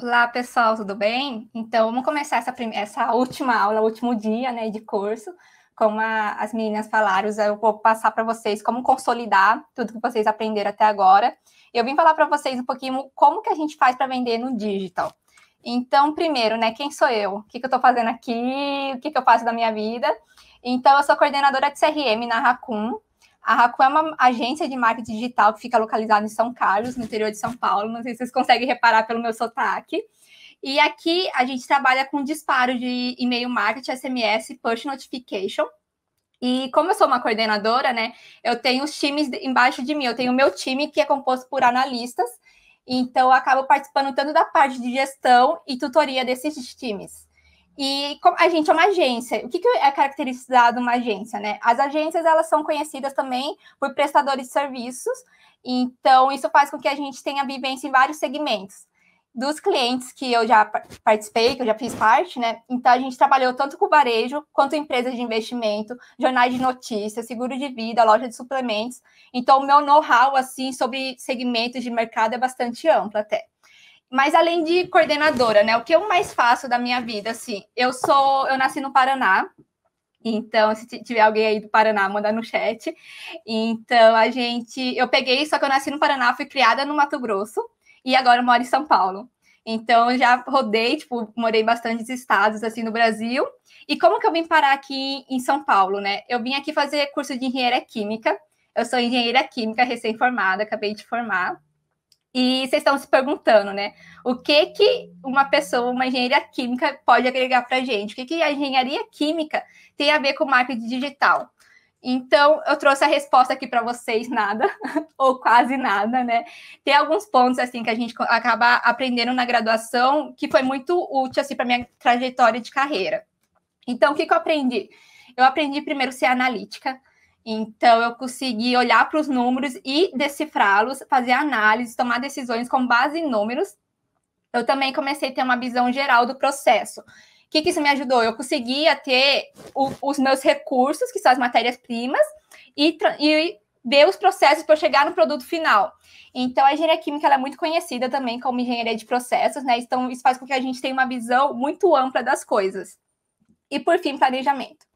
Olá, pessoal, tudo bem? Então, vamos começar essa, essa última aula, último dia né, de curso. Como a, as meninas falaram, eu vou passar para vocês como consolidar tudo que vocês aprenderam até agora. Eu vim falar para vocês um pouquinho como que a gente faz para vender no digital. Então, primeiro, né, quem sou eu? O que, que eu estou fazendo aqui? O que, que eu faço da minha vida? Então, eu sou coordenadora de CRM na Racun, a Raku é uma agência de marketing digital que fica localizada em São Carlos, no interior de São Paulo. Não sei se vocês conseguem reparar pelo meu sotaque. E aqui a gente trabalha com disparo de e-mail marketing, SMS, push notification. E como eu sou uma coordenadora, né, eu tenho os times embaixo de mim. Eu tenho o meu time que é composto por analistas. Então, eu acabo participando tanto da parte de gestão e tutoria desses times. E a gente é uma agência. O que, é caracterizado uma agência, né? As agências elas são conhecidas também por prestadores de serviços. Então isso faz com que a gente tenha vivência em vários segmentos. Dos clientes que eu já participei, que eu já fiz parte, né? Então a gente trabalhou tanto com varejo, quanto empresas de investimento, jornais de notícias, seguro de vida, loja de suplementos. Então o meu know-how assim sobre segmentos de mercado é bastante amplo até. Mas além de coordenadora, né? O que eu mais faço da minha vida, assim, eu sou, eu nasci no Paraná. Então, se tiver alguém aí do Paraná, manda no chat. Então, a gente, eu peguei, só que eu nasci no Paraná, fui criada no Mato Grosso e agora moro em São Paulo. Então, já rodei, tipo, morei bastante estados, assim, no Brasil. E como que eu vim parar aqui em São Paulo, né? Eu vim aqui fazer curso de engenharia química. Eu sou engenheira química recém-formada, acabei de formar. E vocês estão se perguntando, né? O que que uma pessoa, uma engenharia química pode agregar para a gente? O que, que a engenharia química tem a ver com marketing digital? Então, eu trouxe a resposta aqui para vocês, nada, ou quase nada, né? Tem alguns pontos, assim, que a gente acaba aprendendo na graduação, que foi muito útil, assim, para minha trajetória de carreira. Então, o que, que eu aprendi? Eu aprendi primeiro ser analítica, então, eu consegui olhar para os números e decifrá-los, fazer análise, tomar decisões com base em números. Eu também comecei a ter uma visão geral do processo. O que, que isso me ajudou? Eu conseguia ter o, os meus recursos, que são as matérias-primas, e, e ver os processos para chegar no produto final. Então, a engenharia química é muito conhecida também como engenharia de processos, né? Então, isso faz com que a gente tenha uma visão muito ampla das coisas. E, por fim, planejamento.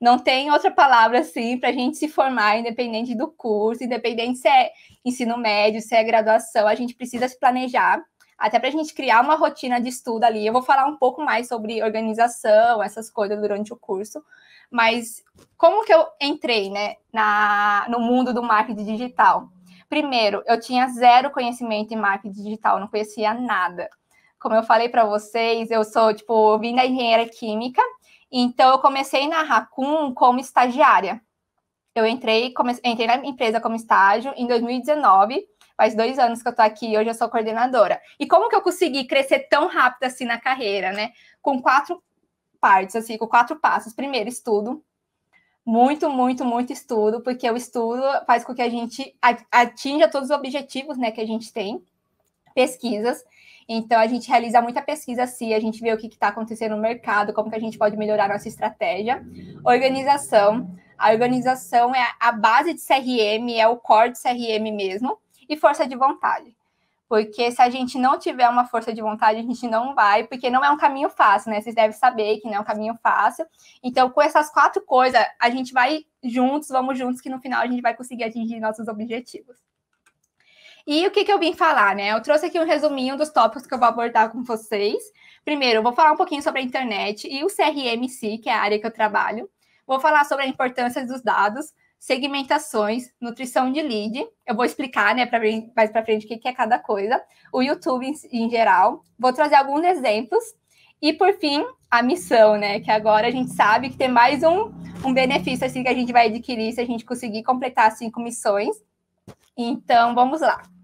Não tem outra palavra assim para a gente se formar, independente do curso, independente se é ensino médio, se é graduação, a gente precisa se planejar até para a gente criar uma rotina de estudo ali. Eu vou falar um pouco mais sobre organização, essas coisas durante o curso, mas como que eu entrei né, na, no mundo do marketing digital? Primeiro, eu tinha zero conhecimento em marketing digital, não conhecia nada. Como eu falei para vocês, eu sou, tipo, eu vim da engenharia química, então, eu comecei na Racun como estagiária. Eu entrei, comecei, entrei na empresa como estágio em 2019, faz dois anos que eu tô aqui, hoje eu sou coordenadora. E como que eu consegui crescer tão rápido assim na carreira, né? Com quatro partes, assim, com quatro passos. Primeiro, estudo. Muito, muito, muito estudo, porque o estudo faz com que a gente atinja todos os objetivos né, que a gente tem pesquisas. Então, a gente realiza muita pesquisa se a gente vê o que está acontecendo no mercado, como que a gente pode melhorar nossa estratégia. Organização. A organização é a base de CRM, é o core de CRM mesmo. E força de vontade. Porque se a gente não tiver uma força de vontade, a gente não vai, porque não é um caminho fácil, né? Vocês devem saber que não é um caminho fácil. Então, com essas quatro coisas, a gente vai juntos, vamos juntos, que no final a gente vai conseguir atingir nossos objetivos. E o que, que eu vim falar, né? Eu trouxe aqui um resuminho dos tópicos que eu vou abordar com vocês. Primeiro, eu vou falar um pouquinho sobre a internet e o CRM si, que é a área que eu trabalho. Vou falar sobre a importância dos dados, segmentações, nutrição de lead. Eu vou explicar, né, pra, mais para frente o que, que é cada coisa. O YouTube em, em geral. Vou trazer alguns exemplos. E por fim, a missão, né? Que agora a gente sabe que tem mais um, um benefício assim que a gente vai adquirir se a gente conseguir completar cinco missões. Então, vamos lá.